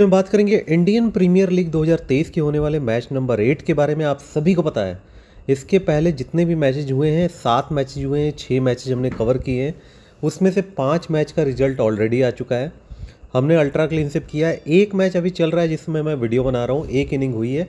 में बात करेंगे इंडियन प्रीमियर लीग 2023 के होने वाले मैच नंबर एट के बारे में आप सभी को पता है इसके पहले जितने भी मैचेज हुए हैं सात मैचेज हुए हैं छः मैचेज हमने कवर किए हैं उसमें से पाँच मैच का रिजल्ट ऑलरेडी आ चुका है हमने अल्ट्रा क्लीनशिप किया है एक मैच अभी चल रहा है जिसमें मैं वीडियो बना रहा हूँ एक इनिंग हुई है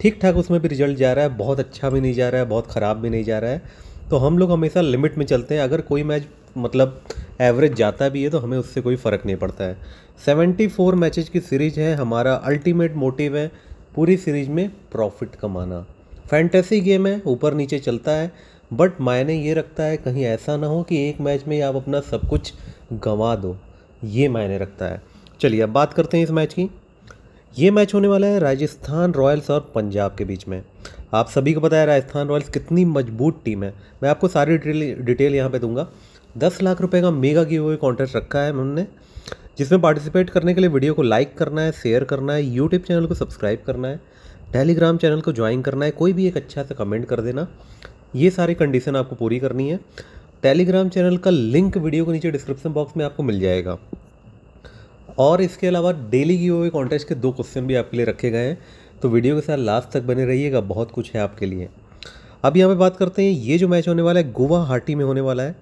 ठीक ठाक उसमें भी रिजल्ट जा रहा है बहुत अच्छा भी नहीं जा रहा है बहुत ख़राब भी नहीं जा रहा है तो हम लोग हमेशा लिमिट में चलते हैं अगर कोई मैच मतलब एवरेज जाता भी है तो हमें उससे कोई फ़र्क नहीं पड़ता है सेवेंटी फोर मैचेज की सीरीज है हमारा अल्टीमेट मोटिव है पूरी सीरीज में प्रॉफिट कमाना फैंटेसी गेम है ऊपर नीचे चलता है बट मायने ये रखता है कहीं ऐसा ना हो कि एक मैच में आप अपना सब कुछ गंवा दो ये मायने रखता है चलिए अब बात करते हैं इस मैच की ये मैच होने वाला है राजस्थान रॉयल्स और पंजाब के बीच में आप सभी को पता है राजस्थान रॉयल्स कितनी मजबूत टीम है मैं आपको सारी डिटेल यहाँ पे दूंगा दस लाख रुपए का मेगा गिव अवे कॉन्टेस्ट रखा है हमने जिसमें पार्टिसिपेट करने के लिए वीडियो को लाइक करना है शेयर करना है यूट्यूब चैनल को सब्सक्राइब करना है टेलीग्राम चैनल को ज्वाइन करना है कोई भी एक अच्छा सा कमेंट कर देना ये सारी कंडीशन आपको पूरी करनी है टेलीग्राम चैनल का लिंक वीडियो के नीचे डिस्क्रिप्शन बॉक्स में आपको मिल जाएगा और इसके अलावा डेली गिव अवे कॉन्टेस्ट के दो क्वेश्चन भी आपके लिए रखे गए हैं तो वीडियो के साथ लास्ट तक बने रहिएगा बहुत कुछ है आपके लिए अब यहाँ पे बात करते हैं ये जो मैच होने वाला है गुवाहाटी में होने वाला है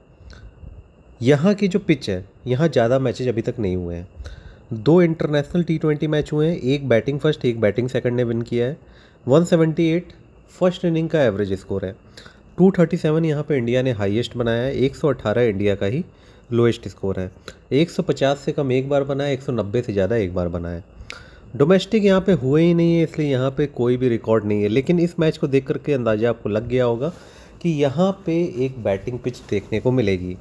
यहाँ की जो पिच है यहाँ ज़्यादा मैचेज अभी तक नहीं हुए हैं दो इंटरनेशनल टी ट्वेंटी मैच हुए हैं एक बैटिंग फर्स्ट एक बैटिंग सेकंड ने विन किया है 178 फर्स्ट इनिंग का एवरेज स्कोर है 237 यहाँ पर इंडिया ने हाईएस्ट बनाया है 118 इंडिया का ही लोएस्ट स्कोर है 150 से कम एक बार बना है 190 से ज़्यादा एक बार बना है डोमेस्टिक यहाँ पे हुए ही नहीं है इसलिए यहाँ पे कोई भी रिकॉर्ड नहीं है लेकिन इस मैच को देख करके अंदाज़ा आपको लग गया होगा कि यहाँ पे एक बैटिंग पिच देखने को मिलेगी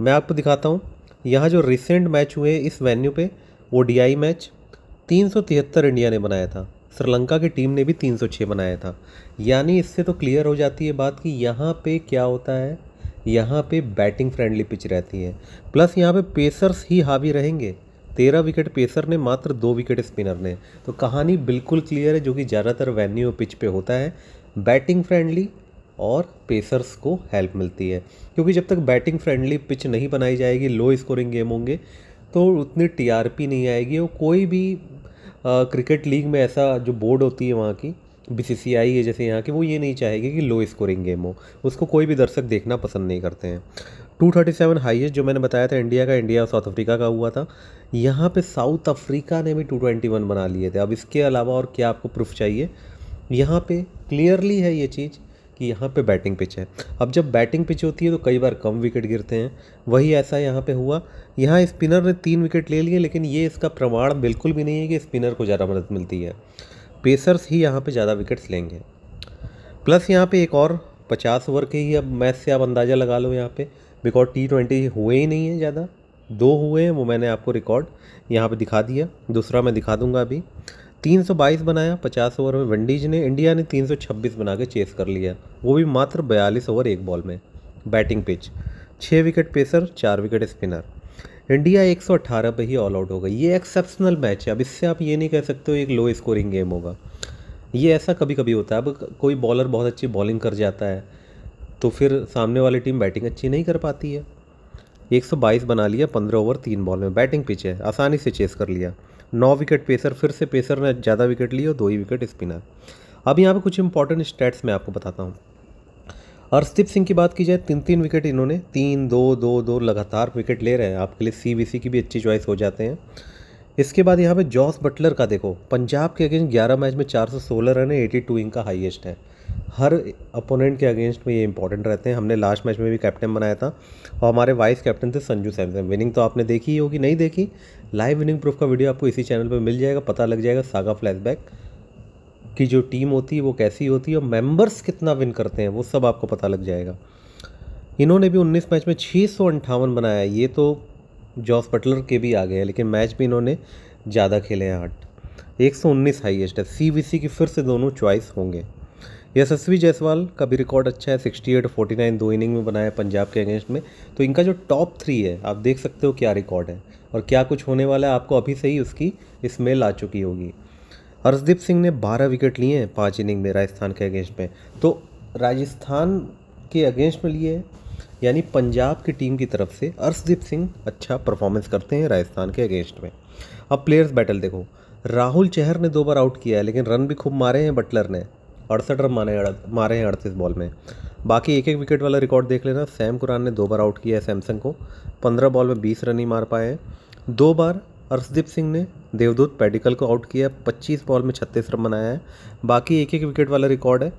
मैं आपको दिखाता हूँ यहाँ जो रिसेंट मैच हुए इस वेन्यू पे ओ मैच तीन इंडिया ने बनाया था श्रीलंका की टीम ने भी 306 बनाया था यानी इससे तो क्लियर हो जाती है बात कि यहाँ पे क्या होता है यहाँ पे बैटिंग फ्रेंडली पिच रहती है प्लस यहाँ पे पेसर्स ही हावी रहेंगे तेरह विकेट पेसर ने मात्र दो विकेट स्पिनर ने तो कहानी बिल्कुल क्लियर है जो कि ज़्यादातर वेन्यू पिच पे होता है बैटिंग फ्रेंडली और पेसर्स को हेल्प मिलती है क्योंकि जब तक बैटिंग फ्रेंडली पिच नहीं बनाई जाएगी लो स्कोरिंग गेम होंगे तो उतनी टीआरपी नहीं आएगी और कोई भी क्रिकेट लीग में ऐसा जो बोर्ड होती है वहाँ की बीसीसीआई है जैसे यहाँ की वो ये नहीं चाहेगी कि लो स्कोरिंग गेम हो उसको कोई भी दर्शक देखना पसंद नहीं करते हैं 237 हाईएस्ट जो मैंने बताया था इंडिया का इंडिया और साउथ अफ्रीका का हुआ था यहाँ पे साउथ अफ्रीका ने भी 221 बना लिए थे अब इसके अलावा और क्या आपको प्रूफ चाहिए यहाँ पे क्लियरली है ये चीज़ कि यहाँ पे बैटिंग पिच है अब जब बैटिंग पिच होती है तो कई बार कम विकेट गिरते हैं वही ऐसा यहाँ पे हुआ यहाँ स्पिनर ने तीन विकेट ले लिए लेकिन ये इसका प्रमाण बिल्कुल भी नहीं है कि स्पिनर को ज़्यादा मदद मिलती है पेसर्स ही यहाँ पर ज़्यादा विकेट्स लेंगे प्लस यहाँ पर एक और पचास ओवर के ही अब मैच से आप अंदाज़ा लगा लो यहाँ पर बिकॉज टी ट्वेंटी हुए ही नहीं है ज़्यादा दो हुए हैं वो मैंने आपको रिकॉर्ड यहाँ पे दिखा दिया दूसरा मैं दिखा दूंगा अभी 322 बनाया 50 ओवर में विंडीज ने इंडिया ने 326 बना के चेस कर लिया वो भी मात्र 42 ओवर एक बॉल में बैटिंग पिच छः विकेट पेसर चार विकेट स्पिनर इंडिया 118 पे ही ऑल आउट हो गई ये एक्सेप्शनल मैच है अब इससे आप ये नहीं कह सकते हो एक लो स्कोरिंग गेम होगा ये ऐसा कभी कभी होता है अब कोई बॉलर बहुत अच्छी बॉलिंग कर जाता है तो फिर सामने वाली टीम बैटिंग अच्छी नहीं कर पाती है 122 बना लिया 15 ओवर तीन बॉल में बैटिंग पिच है आसानी से चेस कर लिया नौ विकेट पेसर फिर से पेसर ने ज़्यादा विकेट लिए और दो ही विकेट स्पिनर अब यहाँ पे कुछ इंपॉर्टेंट स्टैट्स मैं आपको बताता हूँ हरदीप सिंह की बात की जाए तीन तीन विकेट इन्होंने तीन दो दो दो लगातार विकेट ले रहे हैं आपके लिए सी की भी अच्छी चॉइस हो जाते हैं इसके बाद यहाँ पे जॉस बटलर का देखो पंजाब के अगेंस्ट 11 मैच में 416 रन है 82 इनका हाईएस्ट है हर अपोनेंट के अगेंस्ट में ये इंपॉर्टेंट रहते हैं हमने लास्ट मैच में भी कैप्टन बनाया था और हमारे वाइस कैप्टन थे संजू सैमसन विनिंग तो आपने देखी ही होगी नहीं देखी लाइव विनिंग प्रूफ का वीडियो आपको इसी चैनल पर मिल जाएगा पता लग जाएगा सागा फ्लैशबैक की जो टीम होती है वो कैसी होती है और मेम्बर्स कितना विन करते हैं वो सब आपको पता लग जाएगा इन्होंने भी उन्नीस मैच में छः बनाया ये तो जॉस बटलर के भी आ गए हैं लेकिन मैच भी इन्होंने ज़्यादा खेले हैं आठ एक सौ उन्नीस हाइएस्ट है सी की फिर से दोनों चॉइस होंगे यशस्वी जायसवाल का भी रिकॉर्ड अच्छा है 68 49 दो इनिंग में बनाया पंजाब के अगेंस्ट में तो इनका जो टॉप थ्री है आप देख सकते हो क्या रिकॉर्ड है और क्या कुछ होने वाला है आपको अभी से ही उसकी स्मेल आ चुकी होगी हर्षदीप सिंह ने बारह विकेट लिए हैं पाँच इनिंग में राजस्थान के अगेंस्ट में तो राजस्थान के अगेंस्ट में लिए यानी पंजाब की टीम की तरफ से अर्शदीप सिंह अच्छा परफॉर्मेंस करते हैं राजस्थान के अगेंस्ट में अब प्लेयर्स बैटल देखो राहुल चहर ने दो बार आउट किया है लेकिन रन भी खूब मारे हैं बटलर ने अड़सठ रन माने मारे हैं अड़तीस बॉल में बाकी एक एक विकेट वाला रिकॉर्ड देख लेना सैम कुरान ने दो बार आउट किया है सैमसंग को पंद्रह बॉल में बीस रन ही मार पाए हैं दो बार अर्शदीप सिंह ने देवदूत पेडिकल को आउट किया पच्चीस बॉल में छत्तीस रन बनाया है बाकी एक एक विकेट वाला रिकॉर्ड है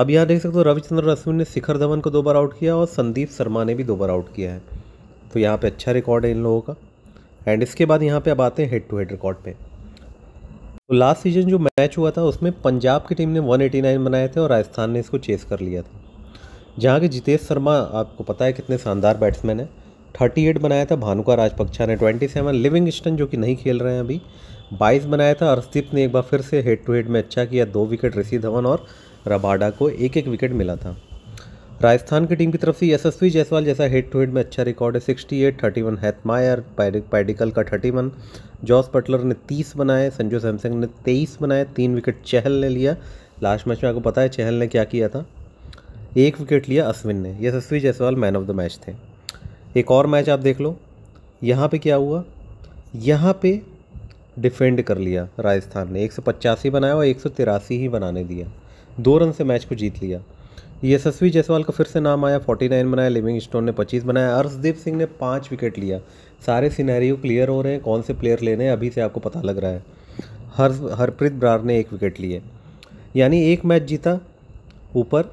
अब यहाँ देख सकते हो रविचंद्र अश्विन ने शिखर धवन को दो बार आउट किया और संदीप शर्मा ने भी दो बार आउट किया है तो यहाँ पे अच्छा रिकॉर्ड है इन लोगों का एंड इसके बाद यहाँ पे अब आते हैं हेड टू हेड रिकॉर्ड पे तो लास्ट सीजन जो मैच हुआ था उसमें पंजाब की टीम ने 189 बनाए थे और राजस्थान ने इसको चेस कर लिया था जहाँ के जितेश शर्मा आपको पता है कितने शानदार बैट्समैन हैं 38 बनाया था भानुका राजपक्षा ने 27 स्टन जो कि नहीं खेल रहे हैं अभी 22 बनाया था अर्शदीप ने एक बार फिर से हेड टू हेड में अच्छा किया दो विकेट ऋषि धवन और रबाडा को एक एक विकेट मिला था राजस्थान की टीम की तरफ से यशस्वी जायसवाल जैसा हेड टू हेड में अच्छा रिकॉर्ड है 68, 31 हैथमायर पैडिकल का 31, जॉस पटलर ने 30 बनाए संजू सैमसंग ने 23 बनाए तीन विकेट चहल ने लिया लास्ट मैच में आपको पता है चहल ने क्या किया था एक विकेट लिया अश्विन ने Yashasvi Jaiswal man of the match थे एक और मैच आप देख लो यहाँ पे क्या हुआ यहाँ पे डिफेंड कर लिया राजस्थान ने एक बनाया और एक ही बनाने दिया दो रन से मैच को जीत लिया यशस्वी जायसवाल का फिर से नाम आया 49 बनाया लिविंग स्टोन ने 25 बनाया अर्शदीप सिंह ने पाँच विकेट लिया सारे सिनेरियो क्लियर हो रहे हैं कौन से प्लेयर लेने हैं अभी से आपको पता लग रहा है हर हरप्रीत ब्रार ने एक विकेट लिए यानी एक मैच जीता ऊपर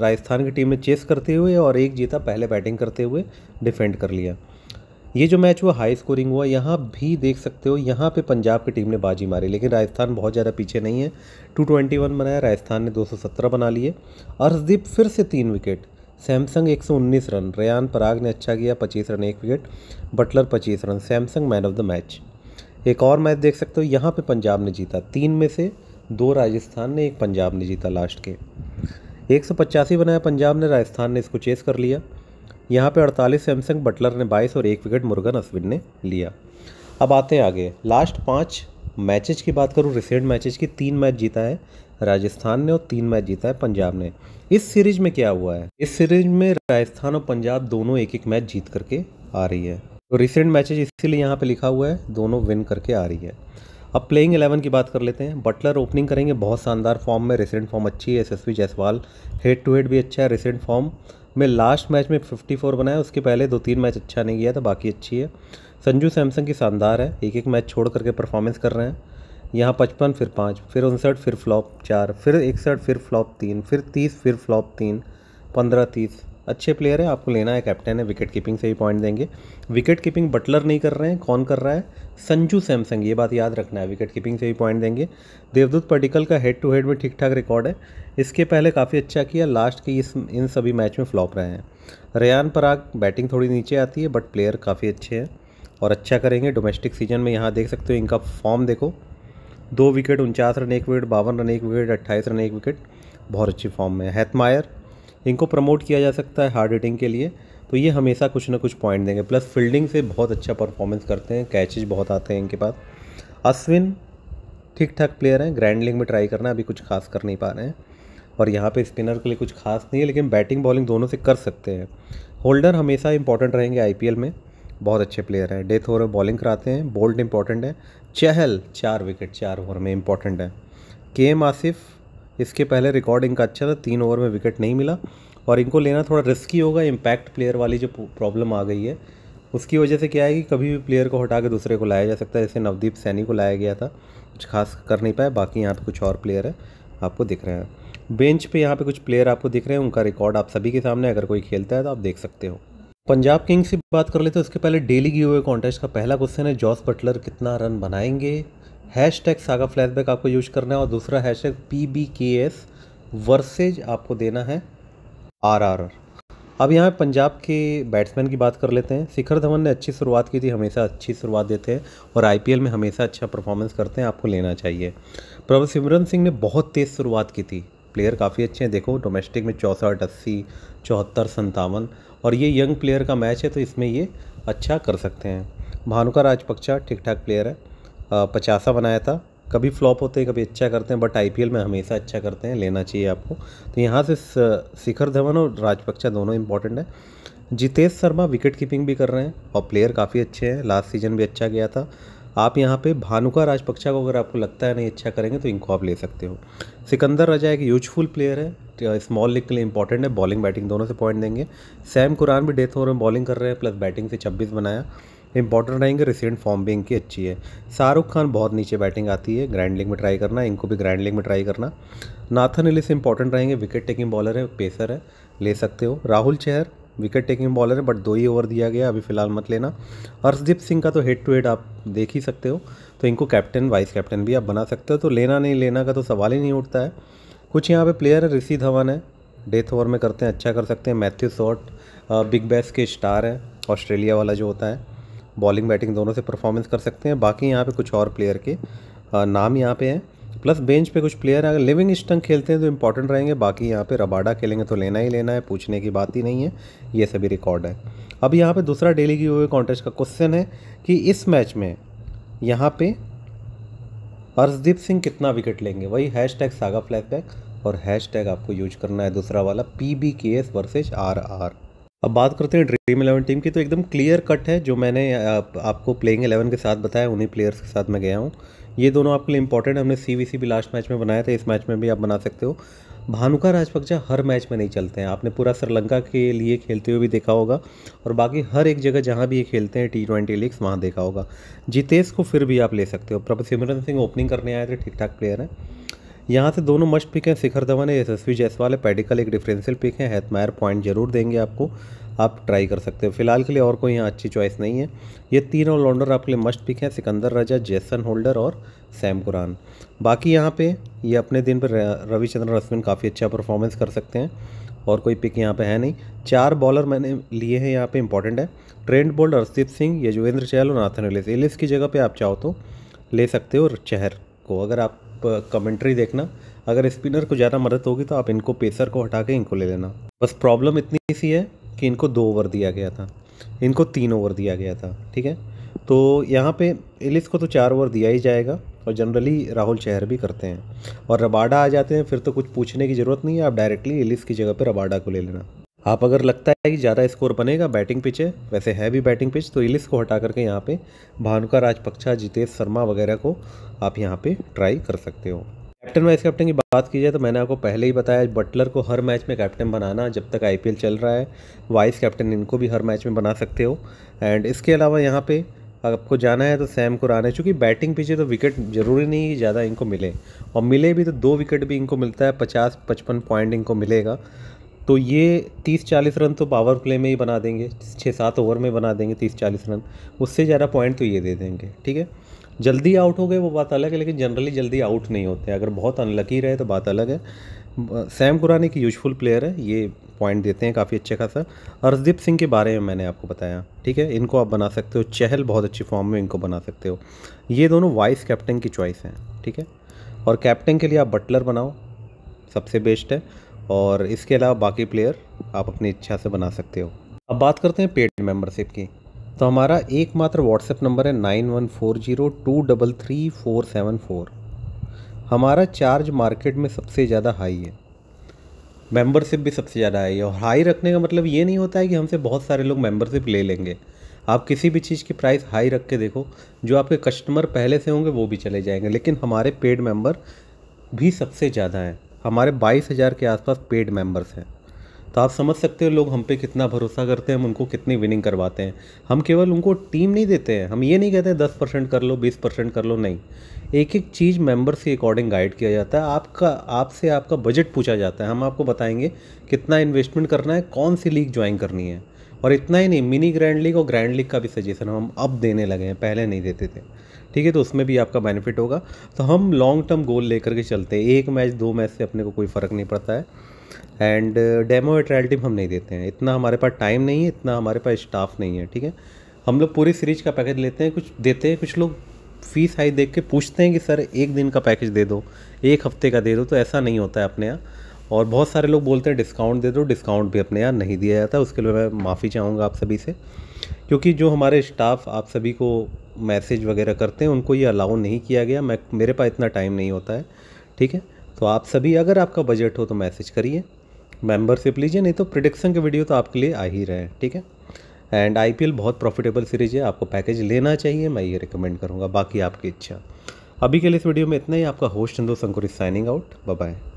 राजस्थान की टीम ने चेस करते हुए और एक जीता पहले बैटिंग करते हुए डिफेंड कर लिया ये जो मैच हुआ हाई स्कोरिंग हुआ यहाँ भी देख सकते हो यहाँ पे पंजाब की टीम ने बाजी मारी लेकिन राजस्थान बहुत ज़्यादा पीछे नहीं है 221 बनाया राजस्थान ने 217 बना लिए अर्शदीप फिर से तीन विकेट सैमसंग 119 रन रेन पराग ने अच्छा किया 25 रन एक wicket Buttler 25 run Samson man of the match एक और मैच देख सकते हो यहाँ पर पंजाब ने जीता तीन में से दो राजस्थान ने एक पंजाब ने जीता लास्ट के एक बनाया पंजाब ने राजस्थान ने इसको चेस कर लिया यहाँ पे 48 सैमसंग बटलर ने 22 और एक विकेट मुर्गन अश्विन ने लिया अब आते हैं आगे लास्ट पाँच मैचेज की बात करूँ रिसेंट मैचेज की तीन मैच जीता है राजस्थान ने और तीन मैच जीता है पंजाब ने इस सीरीज में क्या हुआ है इस सीरीज में राजस्थान और पंजाब दोनों एक एक मैच जीत करके आ रही है तो रिसेंट मैचेज इसीलिए यहाँ पे लिखा हुआ है दोनों विन करके आ रही है अब प्लेइंग एलेवन की बात कर लेते हैं बटलर ओपनिंग करेंगे बहुत शानदार फॉर्म में रिसेंट फॉर्म अच्छी है S Jaiswal head to head भी अच्छा है रिसेंट फॉर्म में लास्ट मैच में 54 बनाया उसके पहले दो तीन मैच अच्छा नहीं गया था बाकी अच्छी है संजू सैमसंग की शानदार है एक एक मैच छोड़ करके परफॉर्मेंस कर रहे हैं यहाँ पचपन फिर पाँच फिर उनसठ फिर फ्लॉप चार फिर इकसठ फिर फ्लॉप तीन फिर तीस फिर फ्लॉप तीन पंद्रह तीस अच्छे प्लेयर है आपको लेना है कैप्टन है विकेट कीपिंग से भी पॉइंट देंगे विकेट कीपिंग बटलर नहीं कर रहे हैं कौन कर रहा है संजू सैमसंग ये बात याद रखना है विकेट कीपिंग से भी पॉइंट देंगे देवदूत पटिकल का हेड टू हेड में ठीक ठाक रिकॉर्ड है इसके पहले काफ़ी अच्छा किया लास्ट के इस इन सभी मैच में फ्लॉप रहे हैं रेयान पराग बैटिंग थोड़ी नीचे आती है बट प्लेयर काफ़ी अच्छे हैं और अच्छा करेंगे डोमेस्टिक सीजन में यहाँ देख सकते हो इनका फॉर्म देखो दो विकेट उनचास रन एक विकेट बावन रन एक विकेट अट्ठाईस रन एक विकेट बहुत अच्छी फॉर्म में हैथमायर इनको प्रमोट किया जा सकता है हार्ड हिटिंग के लिए तो ये हमेशा कुछ ना कुछ पॉइंट देंगे प्लस फील्डिंग से बहुत अच्छा परफॉर्मेंस करते हैं कैचेज बहुत आते हैं इनके पास अश्विन ठीक ठाक प्लेयर हैं ग्रैंड में ट्राई करना अभी कुछ खास कर नहीं पा रहे हैं और यहाँ पे स्पिनर के लिए कुछ खास नहीं है लेकिन बैटिंग बॉलिंग दोनों से कर सकते हैं होल्डर हमेशा इंपॉर्टेंट रहेंगे आई में बहुत अच्छे प्लेयर हैं डेथ ओवर बॉलिंग कराते हैं बोल्ड इंपॉर्टेंट है चहल चार विकेट चार ओवर में इंपॉर्टेंट है के एम आसिफ इसके पहले रिकॉर्डिंग का अच्छा था तीन ओवर में विकेट नहीं मिला और इनको लेना थोड़ा रिस्की होगा इम्पैक्ट प्लेयर वाली जो प्रॉब्लम आ गई है उसकी वजह से क्या है कि कभी भी प्लेयर को हटा के दूसरे को लाया जा सकता है जैसे नवदीप सैनी को लाया गया था कुछ खास कर नहीं पाया बाकी यहाँ पर कुछ और प्लेयर है आपको दिख रहे हैं बेंच पे यहाँ पे कुछ प्लेयर आपको दिख रहे हैं उनका रिकॉर्ड आप सभी के सामने अगर कोई खेलता है तो आप देख सकते हो पंजाब किंग्स की बात कर लेते तो हैं उसके पहले डेली गिवे हुए कॉन्टेस्ट का पहला क्वेश्चन है जॉस बटलर कितना रन बनाएंगे हैश टैग सागा फ्लैशबैक आपको यूज करना है और दूसरा hashtag P B K S versus आपको देना है आर आर आर अब यहाँ पंजाब के बैट्समैन की बात कर लेते हैं शिखर धवन ने अच्छी शुरुआत की थी हमेशा अच्छी शुरुआत देते हैं और आईपीएल में हमेशा अच्छा परफॉर्मेंस करते हैं आपको लेना चाहिए प्रभु सिमरन सिंह ने बहुत तेज़ शुरुआत की थी प्लेयर काफ़ी अच्छे हैं देखो डोमेस्टिक में चौंसठ अस्सी चौहत्तर संतावन और ये यंग प्लेयर का मैच है तो इसमें ये अच्छा कर सकते हैं भानुका राजपक्षा ठीक ठाक प्लेयर है पचासा बनाया था कभी फ्लॉप होते हैं कभी अच्छा करते हैं बट आईपीएल में हमेशा अच्छा करते हैं लेना चाहिए आपको तो यहाँ से शिखर धवन और राजपक्षा दोनों इंपॉर्टेंट है जितेश शर्मा विकेट कीपिंग भी कर रहे हैं और प्लेयर काफ़ी अच्छे हैं लास्ट सीजन भी अच्छा गया था आप यहाँ पे भानुका राजपक्षा को अगर आपको लगता है नहीं अच्छा करेंगे तो इनको आप ले सकते हो सिकंदर रजा एक यूजफुल प्लेयर है स्मॉल तो लीग के लिए इंपॉर्टेंट है बॉलिंग बैटिंग दोनों से पॉइंट देंगे सैम कुरान भी डेथ ओवर में बॉलिंग कर रहे हैं प्लस बैटिंग से छब्बीस बनाया इंपॉर्टेंट रहेंगे रिसेंट फॉर्म भी इनकी अच्छी है शाहरुख खान बहुत नीचे बैटिंग आती है ग्रैंड लीग में ट्राई करना इनको भी ग्रैंड लीग में ट्राई करना नाथन एलिस इंपॉर्टेंट रहेंगे विकेट टेकिंग बॉलर है पेसर है ले सकते हो Rahul Chahar wicket taking bowler है बट दो ही ओवर दिया गया अभी फ़िलहाल मत लेना हर्षदीप सिंह का तो हेड टू हेड आप देख ही सकते हो तो इनको कैप्टन वाइस कैप्टन भी आप बना सकते हो तो लेना नहीं लेना का तो सवाल ही नहीं उठता है कुछ यहाँ पे प्लेयर है ऋषि धवन है डेथ ओवर में करते हैं अच्छा कर सकते हैं मैथ्यू शॉट बिग बैस के स्टार हैं ऑस्ट्रेलिया वाला जो होता है बॉलिंग बैटिंग दोनों से परफॉर्मेंस कर सकते हैं बाकी यहाँ पे कुछ और प्लेयर के नाम यहाँ पे हैं प्लस बेंच पे कुछ प्लेयर अगर लिविंग स्टंक खेलते हैं तो इंपॉर्टेंट रहेंगे बाकी यहाँ पे रबाडा खेलेंगे तो लेना ही लेना है पूछने की बात ही नहीं है ये सभी रिकॉर्ड है अब यहाँ पे दूसरा डेली की हुए कॉन्टेस्ट का क्वेश्चन है कि इस मैच में यहाँ पे अर्शदीप सिंह कितना विकेट लेंगे वही हैश टैग सागा फ्लैशबैक और हैश टैग आपको यूज करना है दूसरा वाला P B K S versus R R अब बात करते हैं ड्रीम इलेवन टीम की तो एकदम क्लियर कट है जो मैंने आप, आपको प्लेइंग इलेवन के साथ बताया उन्हीं प्लेयर्स के साथ मैं गया हूँ ये दोनों आपके लिए इंपॉर्टेंट हमने सी वी भी लास्ट मैच में बनाया था इस मैच में भी आप बना सकते हो भानुका राजपक्षा हर मैच में नहीं चलते हैं आपने पूरा श्रीलंका के लिए खेलते हुए भी देखा होगा और बाकी हर एक जगह जहाँ भी ये खेलते हैं टी ट्वेंटी लीग्स वहाँ देखा होगा जितेश को फिर भी आप ले सकते हो प्रभु सिमरन सिंह ओपनिंग करने आए थे ठीक ठाक प्लेयर हैं यहाँ से दोनों मस्ट पिक हैं शिखर धवन है यशस्वी जायसवाल है पेडिकल एक डिफरेंशियल पिक है हेतमायर पॉइंट जरूर देंगे आपको आप ट्राई कर सकते हो फिलहाल के लिए और कोई यहाँ अच्छी चॉइस नहीं है ये तीन ऑलराउंडर आपके लिए मस्ट पिक हैं सिकंदर राजा जेसन होल्डर और सैम कुरान बाकी यहाँ पे ये अपने दिन पर रविचंद्र अश्विन काफ़ी अच्छा परफॉर्मेंस कर सकते हैं और कोई पिक यहाँ पे है नहीं चार बॉलर मैंने लिए हैं यहाँ पे इंपॉर्टेंट है ट्रेंड बोल्ड अर्षदीप सिंह यजुवेंद्र चहल और नाथन एलिस एलिस की जगह पे आप चाहो तो ले सकते हो चहर को अगर आप कमेंट्री देखना अगर स्पिनर को ज़्यादा मदद होगी तो आप इनको पेसर को हटा के इनको ले लेना बस प्रॉब्लम इतनी सी है कि इनको दो ओवर दिया गया था इनको तीन ओवर दिया गया था ठीक है तो यहाँ पे एलिस को तो चार ओवर दिया ही जाएगा और जनरली राहुल चहर भी करते हैं और रबाडा आ जाते हैं फिर तो कुछ पूछने की ज़रूरत नहीं है आप डायरेक्टली एलिस की जगह पर रबाडा को ले लेना आप अगर लगता है कि ज़्यादा स्कोर बनेगा बैटिंग पिच है वैसे है भी बैटिंग पिच तो इलिस को हटा करके यहाँ पे भानुका राजपक्षा जितेश शर्मा वगैरह को आप यहाँ पे ट्राई कर सकते हो कैप्टन वाइस कैप्टन की बात की जाए तो मैंने आपको पहले ही बताया बटलर को हर मैच में कैप्टन बनाना जब तक आई चल रहा है वाइस कैप्टन इनको भी हर मैच में बना सकते हो एंड इसके अलावा यहाँ पर आपको जाना है तो सैम को राना है चूँकि बैटिंग पीछे तो विकेट जरूरी नहीं कि ज़्यादा इनको मिले और मिले भी तो दो विकेट भी इनको मिलता है पचास पचपन पॉइंट इनको मिलेगा तो ये तीस चालीस रन तो पावर प्ले में ही बना देंगे छः सात ओवर में बना देंगे तीस चालीस रन उससे ज़्यादा पॉइंट तो ये दे देंगे ठीक है जल्दी आउट हो गए वो बात अलग है लेकिन जनरली जल्दी आउट नहीं होते अगर बहुत अनलकी रहे तो बात अलग है सैम कुरानी की यूजफुल प्लेयर है ये पॉइंट देते हैं काफ़ी अच्छा खासा अर्जदीप सिंह के बारे में मैंने आपको बताया ठीक है इनको आप बना सकते हो चहल बहुत अच्छी फॉर्म में इनको बना सकते हो ये दोनों वाइस कैप्टन की चॉइस हैं ठीक है और कैप्टन के लिए आप बटलर बनाओ सबसे बेस्ट है और इसके अलावा बाकी प्लेयर आप अपनी इच्छा से बना सकते हो अब बात करते हैं पेड मेंबरशिप की तो हमारा एकमात्र व्हाट्सएप नंबर है nine one four zero two double three four seven four हमारा चार्ज मार्केट में सबसे ज़्यादा हाई है मेंबरशिप भी सबसे ज़्यादा हाई है और हाई रखने का मतलब ये नहीं होता है कि हमसे बहुत सारे लोग मेंबरशिप ले लेंगे आप किसी भी चीज़ की प्राइस हाई रख के देखो जो आपके कस्टमर पहले से होंगे वो भी चले जाएंगे लेकिन हमारे पेड मेंबर भी सबसे ज़्यादा हैं हमारे 22,000 के आसपास पेड मेंबर्स हैं तो आप समझ सकते हो लोग हम पे कितना भरोसा करते हैं हम उनको कितनी विनिंग करवाते हैं हम केवल उनको टीम नहीं देते हैं हम ये नहीं कहते हैं दस परसेंट कर लो बीस परसेंट कर लो नहीं एक एक चीज़ मेंबर्स के अकॉर्डिंग गाइड किया जाता है आपका आपसे आपका बजट पूछा जाता है हम आपको बताएंगे कितना इन्वेस्टमेंट करना है कौन सी लीग ज्वाइन करनी है और इतना ही नहीं मिनी ग्रैंड लीग और ग्रैंड लीग का भी सजेशन हम अब देने लगे हैं पहले नहीं देते थे ठीक है तो उसमें भी आपका बेनिफिट होगा तो हम लॉन्ग टर्म गोल लेकर के चलते हैं एक मैच दो मैच से अपने को कोई फ़र्क नहीं पड़ता है एंड डेमो या ट्रायल टीम हम नहीं देते हैं इतना हमारे पास टाइम नहीं है इतना हमारे पास स्टाफ नहीं है ठीक है हम लोग पूरी सीरीज का पैकेज लेते हैं कुछ देते हैं कुछ लोग फीस हाई देख के पूछते हैं कि सर एक दिन का पैकेज दे दो एक हफ्ते का दे दो तो ऐसा नहीं होता है अपने यहाँ और बहुत सारे लोग बोलते हैं डिस्काउंट दे दो डिस्काउंट भी अपने यहाँ नहीं दिया जाता उसके लिए मैं माफ़ी चाहूँगा आप सभी से क्योंकि जो हमारे स्टाफ आप सभी को मैसेज वगैरह करते हैं उनको ये अलाउ नहीं किया गया मैं मेरे पास इतना टाइम नहीं होता है ठीक है तो आप सभी अगर आपका बजट हो तो मैसेज करिए मेंबरशिप लीजिए नहीं तो प्रिडिक्शन के वीडियो तो आपके लिए आ ही रहे हैं ठीक है एंड आईपीएल बहुत प्रॉफिटेबल सीरीज है आपको पैकेज लेना चाहिए मैं ये रिकमेंड करूँगा बाकी आपकी इच्छा अभी के लिए इस वीडियो में इतना ही आपका host Chando Sankur signing out bye